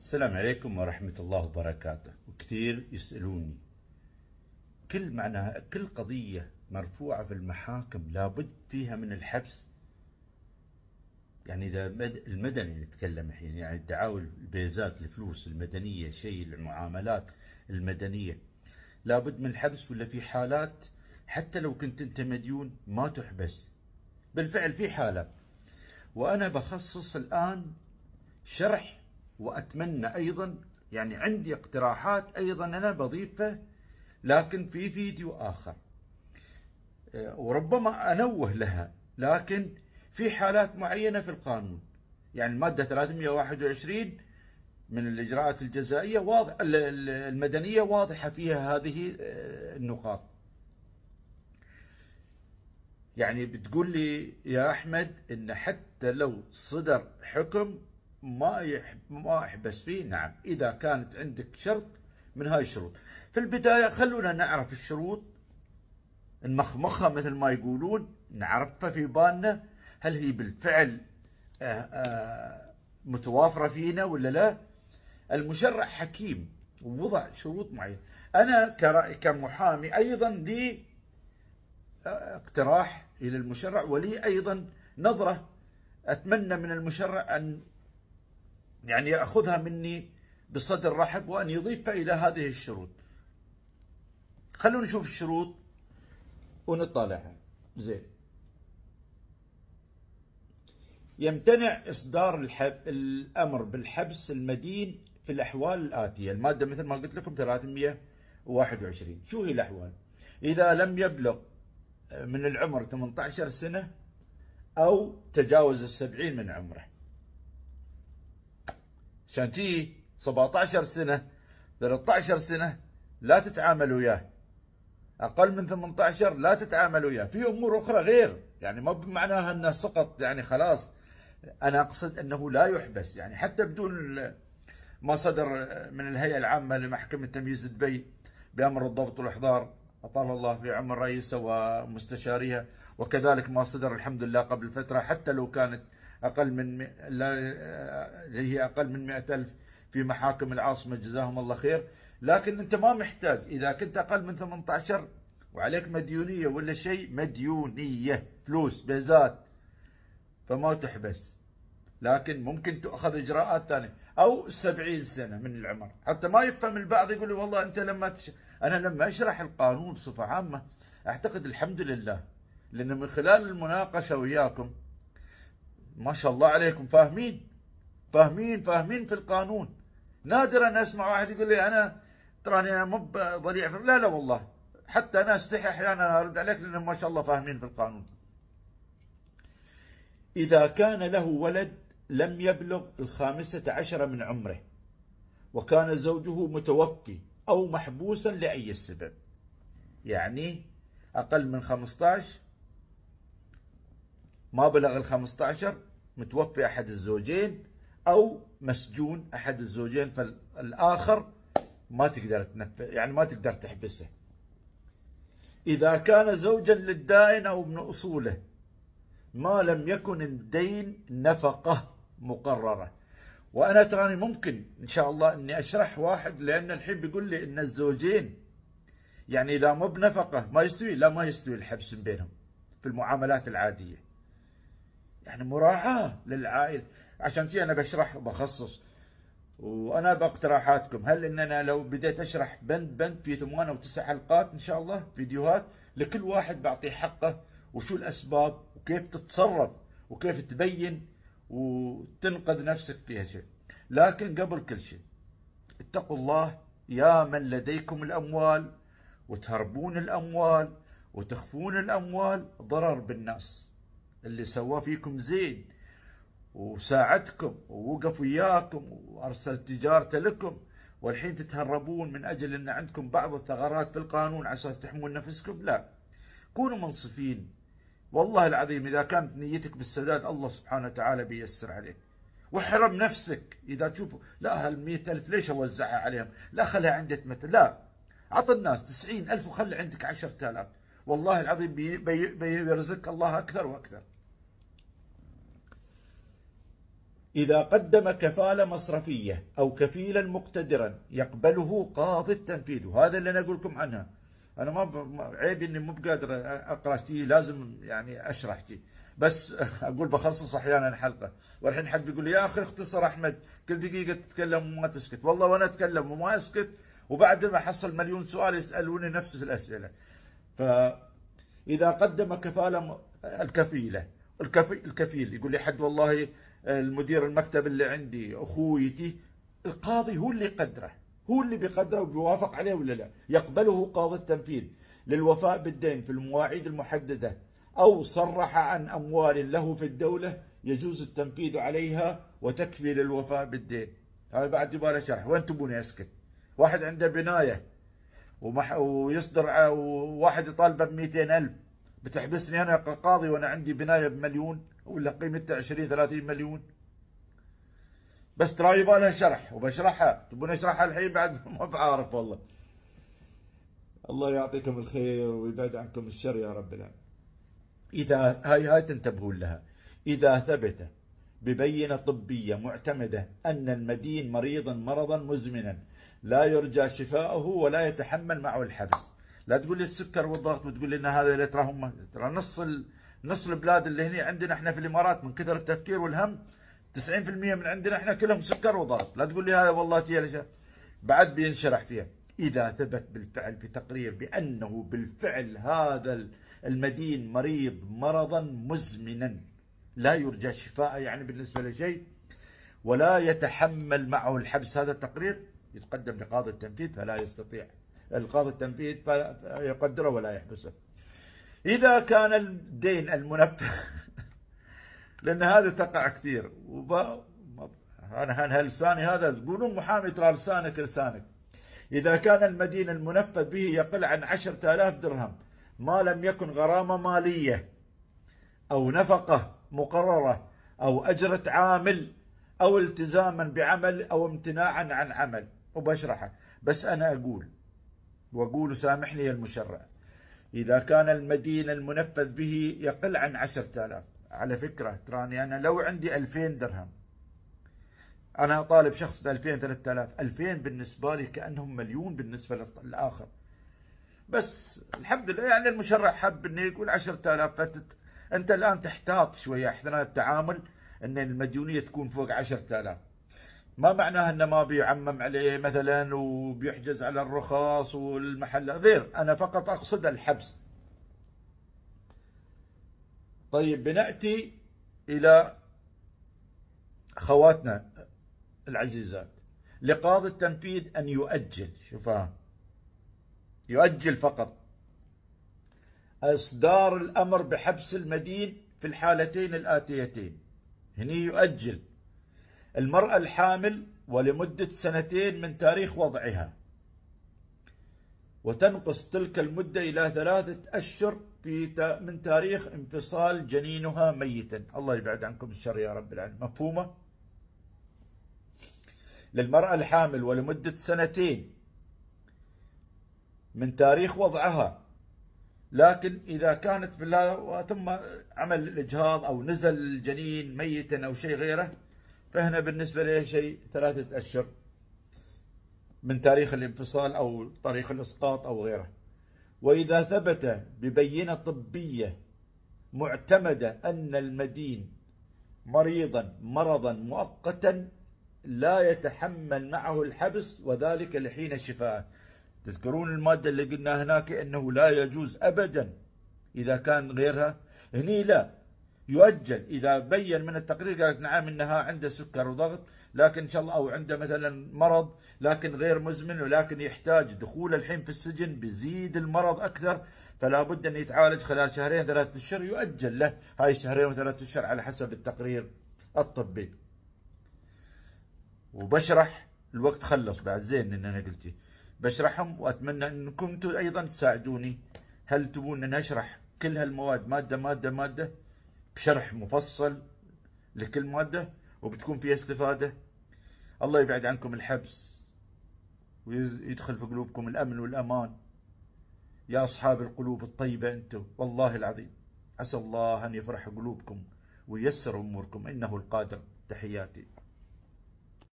السلام عليكم ورحمة الله وبركاته وكثير يسألوني كل معناها كل قضية مرفوعة في المحاكم لابد فيها من الحبس يعني إذا المدني نتكلم الحين يعني الدعاوى البيزات الفلوس المدنية شيء المعاملات المدنية لابد من الحبس ولا في حالات حتى لو كنت أنت مديون ما تحبس بالفعل في حالة وأنا بخصص الآن شرح وأتمنى أيضا يعني عندي اقتراحات أيضا أنا بضيفها لكن في فيديو آخر آه، وربما أنوه لها لكن في حالات معينة في القانون يعني المادة 321 من الإجراءات الجزائية واضح المدنية واضحة فيها هذه آه، النقاط يعني بتقول لي يا أحمد إن حتى لو صدر حكم ما يحب ما يحبس فيه نعم اذا كانت عندك شرط من هاي الشروط في البدايه خلونا نعرف الشروط نمخمخها مثل ما يقولون نعرفها في بالنا هل هي بالفعل آه، آه، متوافره فينا ولا لا المشرع حكيم ووضع شروط معينه انا كرأي كمحامي ايضا لي آه، اقتراح الى المشرع ولي ايضا نظره اتمنى من المشرع ان يعني يأخذها مني بصدر رحب وأن يضيف إلى هذه الشروط خلونا نشوف الشروط ونطالعها زين يمتنع إصدار الحب الأمر بالحبس المدين في الأحوال الآتية المادة مثل ما قلت لكم 321 شو هي الأحوال إذا لم يبلغ من العمر 18 سنة أو تجاوز السبعين من عمره عشان تي 17 سنه 13 سنه لا تتعامل وياه اقل من 18 لا تتعامل وياه في امور اخرى غير يعني ما بمعناها انه سقط يعني خلاص انا اقصد انه لا يحبس يعني حتى بدون ما صدر من الهيئه العامه لمحكمه تمييز دبي بامر الضبط والاحضار اطال الله في عمر رئيسه ومستشاريها وكذلك ما صدر الحمد لله قبل فتره حتى لو كانت أقل من لا اللي هي أقل من 100000 في محاكم العاصمة جزاهم الله خير لكن أنت ما محتاج إذا كنت أقل من 18 وعليك مديونية ولا شيء مديونية فلوس بيزات فما تحبس لكن ممكن تؤخذ إجراءات ثانية أو 70 سنة من العمر حتى ما يفهم البعض يقول والله أنت لما تش... أنا لما أشرح القانون بصفة عامة أعتقد الحمد لله لأن من خلال المناقشة وياكم ما شاء الله عليكم فاهمين فاهمين فاهمين في القانون نادرا اسمع واحد يقول لي انا تراني انا مو ضليع لا لا والله حتى انا استحي احيانا ارد عليك لان ما شاء الله فاهمين في القانون اذا كان له ولد لم يبلغ الخامسة عشر من عمره وكان زوجه متوفي أو محبوسا لأي سبب يعني أقل من 15 ما بلغ ال 15 متوفي احد الزوجين او مسجون احد الزوجين فالاخر ما تقدر تنفذ يعني ما تقدر تحبسه. اذا كان زوجا للدائن او ابن اصوله ما لم يكن الدين نفقه مقرره. وانا تراني ممكن ان شاء الله اني اشرح واحد لان الحين بيقول لي ان الزوجين يعني اذا مو بنفقه ما يستوي لا ما يستوي الحبس بينهم في المعاملات العاديه. يعني مراعاه للعائله عشان كذي انا بشرح وبخصص وانا باقتراحاتكم هل ان انا لو بديت اشرح بند بند في ثمان او تسع حلقات ان شاء الله فيديوهات لكل واحد بعطيه حقه وشو الاسباب وكيف تتصرف وكيف تبين وتنقذ نفسك في شيء لكن قبل كل شيء اتقوا الله يا من لديكم الاموال وتهربون الاموال وتخفون الاموال ضرر بالناس اللي سواه فيكم زين وساعدكم ووقف وياكم وارسل تجارته لكم والحين تتهربون من اجل ان عندكم بعض الثغرات في القانون عشان تحمون نفسكم لا كونوا منصفين والله العظيم اذا كانت نيتك بالسداد الله سبحانه وتعالى بييسر عليك واحرم نفسك اذا تشوفوا لا هال ألف ليش اوزعها عليهم لا خلها عندي تمثل لا عط الناس تسعين ألف وخلي عندك عشرة آلاف والله العظيم بي بي بيرزقك الله أكثر وأكثر إذا قدم كفالة مصرفية أو كفيلا مقتدرا يقبله قاضي التنفيذ وهذا اللي أنا أقول لكم عنها أنا ما عيب إني مو بقادر أقرأ شيء لازم يعني أشرح شيء بس أقول بخصص أحيانا حلقة والحين حد بيقول لي يا أخي اختصر أحمد كل دقيقة تتكلم وما تسكت والله وأنا أتكلم وما أسكت وبعد ما حصل مليون سؤال يسألوني نفس الأسئلة فإذا قدم كفالة الكفيلة الكفيل يقول لي حد والله المدير المكتب اللي عندي أخويتي القاضي هو اللي قدره هو اللي بقدره وبيوافق عليه ولا لا يقبله قاضي التنفيذ للوفاء بالدين في المواعيد المحددة أو صرح عن أموال له في الدولة يجوز التنفيذ عليها وتكفي للوفاء بالدين هذا بعد يبغى شرح وين تبوني أسكت واحد عنده بناية ومح ويصدر وواحد يطالبه ب 200000 بتحبسني انا كقاضي وانا عندي بنايه بمليون ولا قيمتها 20 30 مليون بس ترى يبغى لها شرح وبشرحها تبون اشرحها الحين بعد ما بعرف والله الله يعطيكم الخير ويبعد عنكم الشر يا رب العالمين اذا هاي هاي تنتبهون لها اذا ثبتت ببينة طبية معتمدة أن المدين مريضا مرضا مزمنا لا يرجى شفاؤه ولا يتحمل معه الحبس لا تقول لي السكر والضغط وتقول لي ان هذا ترى هم ترى نص نص البلاد اللي هنا عندنا احنا في الامارات من كثر التفكير والهم 90% من عندنا احنا كلهم سكر وضغط لا تقول لي هذا والله تي بعد بينشرح فيها اذا ثبت بالفعل في تقرير بانه بالفعل هذا المدين مريض مرضا مزمنا لا يرجى شفاء يعني بالنسبة لشيء ولا يتحمل معه الحبس هذا التقرير يتقدم لقاضي التنفيذ فلا يستطيع القاضي التنفيذ فيقدره ولا يحبسه إذا كان الدين المنفذ لأن هذا تقع كثير وب... أنا لساني هذا تقولون محامي ترى لسانك لسانك إذا كان المدين المنفذ به يقل عن عشرة آلاف درهم ما لم يكن غرامة مالية أو نفقة مقررة أو أجرة عامل أو التزاما بعمل أو امتناعا عن عمل وبشرحه بس أنا أقول وأقول سامحني المشرع إذا كان المدين المنفذ به يقل عن عشرة آلاف على فكرة تراني أنا لو عندي ألفين درهم أنا أطالب شخص ب 2000 3000 2000 بالنسبة لي كأنهم مليون بالنسبة للآخر بس الحمد لله يعني المشرع حب انه يقول 10000 فتت انت الان تحتاط شويه احنا التعامل ان المديونيه تكون فوق 10000 ما معناه انه ما بيعمم عليه مثلا وبيحجز على الرخص والمحل غير انا فقط اقصد الحبس طيب بناتي الى خواتنا العزيزات لقاضي التنفيذ ان يؤجل شوفها يؤجل فقط إصدار الأمر بحبس المدين في الحالتين الآتيتين هني يؤجل المرأة الحامل ولمدة سنتين من تاريخ وضعها وتنقص تلك المدة إلى ثلاثة أشهر في من تاريخ انفصال جنينها ميتا الله يبعد عنكم الشر يا رب العالمين مفهومة للمرأة الحامل ولمدة سنتين من تاريخ وضعها لكن إذا كانت ثم عمل الإجهاض أو نزل الجنين ميتا أو شيء غيره فهنا بالنسبة له شيء ثلاثة أشهر من تاريخ الانفصال أو تاريخ الإسقاط أو غيره وإذا ثبت ببينة طبية معتمدة أن المدين مريضا مرضا مؤقتا لا يتحمل معه الحبس وذلك لحين شفائه تذكرون المادة اللي قلنا هناك أنه لا يجوز أبدا إذا كان غيرها هني لا يؤجل إذا بين من التقرير قالت نعم أنها عنده سكر وضغط لكن إن شاء الله أو عنده مثلا مرض لكن غير مزمن ولكن يحتاج دخول الحين في السجن بيزيد المرض أكثر فلا بد أن يتعالج خلال شهرين ثلاثة أشهر يؤجل له هاي شهرين وثلاثة أشهر على حسب التقرير الطبي وبشرح الوقت خلص بعد زين ان انا قلتي بشرحهم وأتمنى أنكم أنتم أيضا تساعدوني هل تبون أن أشرح كل هالمواد مادة مادة مادة بشرح مفصل لكل مادة وبتكون فيها استفادة الله يبعد عنكم الحبس ويدخل في قلوبكم الأمن والأمان يا أصحاب القلوب الطيبة أنتم والله العظيم عسى الله أن يفرح قلوبكم وييسر أموركم إنه القادر تحياتي